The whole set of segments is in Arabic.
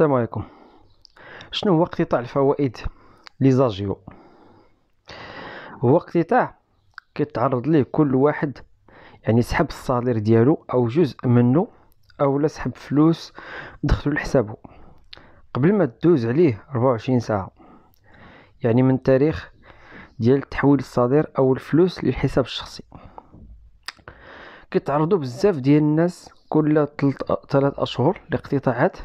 السلام عليكم شنو هو اقتطاع الفوائد زاجيو هو اقتطاع كيتعرض ليه كل واحد يعني سحب الصالير ديالو او جزء منه او لا سحب فلوس دخلو لحسابه قبل ما تدوز عليه 24 ساعه يعني من تاريخ ديال تحويل الصادر او الفلوس للحساب الشخصي كيتعرضوا بزاف ديال الناس كل 3 اشهر لاقتطاعات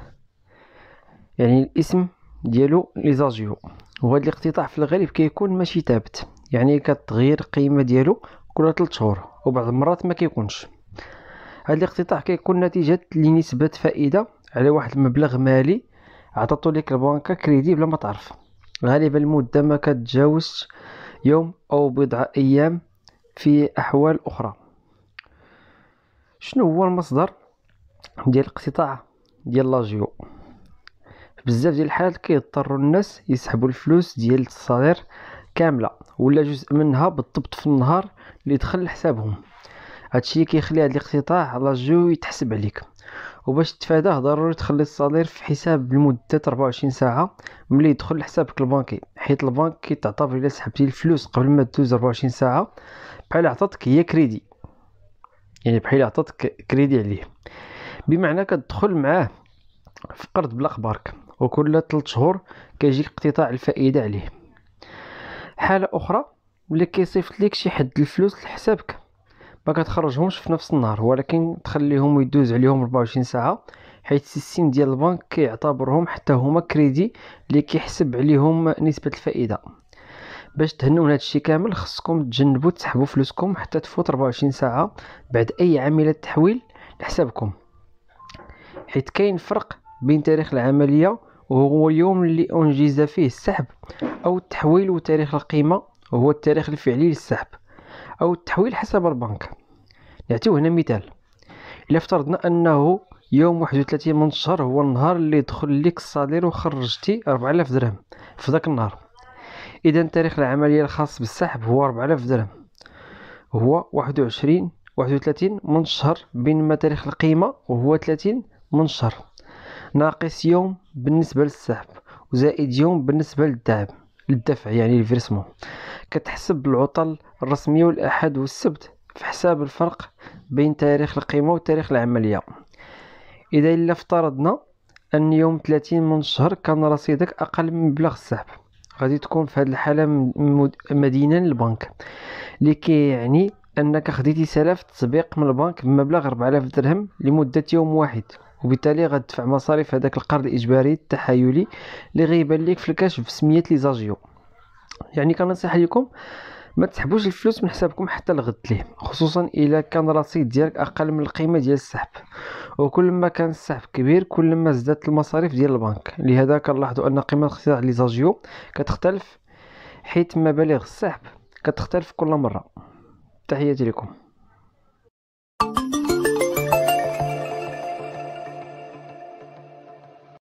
يعني الاسم ديالو لي زاجيو وهذا الاقتطاع في الغالب كيكون ماشي ثابت يعني كتغير القيمه ديالو كل 3 شهور وبعض المرات ما كيكونش هذا الاقتطاع كيكون نتيجه لنسبه فائده على واحد المبلغ مالي عطاتو ليك البنكه كريدي بلا ما تعرف غالبا المده ما كتجاوزش يوم او بضع ايام في احوال اخرى شنو هو المصدر ديال الاقتطاع ديال لاجيو بزاف ديال الحالات كيضطروا الناس يسحبوا الفلوس ديال التصادير كامله ولا جزء منها بالضبط في النهار اللي دخل لحسابهم هادشي كيخلي هاد الاقتطاع على الجو يتحسب عليك وباش تتفاداه ضروري تخلي الصدير في حساب لمده 24 ساعه ملي يدخل لحسابك البنكي حيت البنك كيتعتبر الا سحبتي الفلوس قبل ما تدوز 24 ساعه بحال عطاتك هي كريدي يعني بحال عطاتك كريدي عليه بمعنى كتدخل معاه في قرض بلا خبارك وكل 3 شهور كيجيك اقتطاع الفائده عليه حاله اخرى ملي كيصيفط لك شي حد الفلوس لحسابك ما كتخرجهمش في نفس النهار ولكن تخليهم يدوز عليهم 24 ساعه حيت السيستم ديال البنك كيعتبرهم حتى هما كريدي اللي كيحسب عليهم نسبه الفائده باش تهنوا هذا الشيء كامل خصكم تجنبوا تسحبوا فلوسكم حتى تفوت 24 ساعه بعد اي عمليه تحويل لحسابكم حيت كاين فرق بين تاريخ العمليه وهو اليوم اللي أنجز فيه السحب أو التحويل وتاريخ القيمة وهو التاريخ الفعلي للسحب أو التحويل حسب البنك نعطيو هنا مثال إلا افترضنا أنه يوم 31 من الشهر هو النهار اللي دخل لك الصادر وخرجتي 4000 درهم في ذاك النهار اذا تاريخ العمليه الخاص بالسحب هو 4000 درهم هو 21 31 من الشهر بينما تاريخ القيمه وهو 30 من الشهر ناقص يوم بالنسبة للسحب وزائد يوم بالنسبة للدعم للدفع يعني الفيرسمون كتحسب العطل الرسمية والأحد والسبت في حساب الفرق بين تاريخ القيمة وتاريخ العملية إذا إلا افترضنا أن يوم 30 من الشهر كان رصيدك أقل من مبلغ السحب غادي تكون في هذه الحالة مدينة للبنك لكي يعني أنك خديتي سلف تسبيق من البنك بمبلغ 4000 درهم لمدة يوم واحد وبالتالي غتدفع مصاريف هذاك القرض الاجباري التحايلي اللي غيبان لك في الكاش بسميه ليزاجيو يعني كنصح لكم ما تسحبوش الفلوس من حسابكم حتى لغد ليه خصوصا الا كان الرصيد ديالك اقل من القيمه ديال السحب وكل ما كان السحب كبير كل ما زادت المصاريف ديال البنك لهذا كنلاحظوا ان قيمه الاقتراح ليزاجيو كتختلف حيث مبالغ السحب كتختلف كل مره تحياتي لكم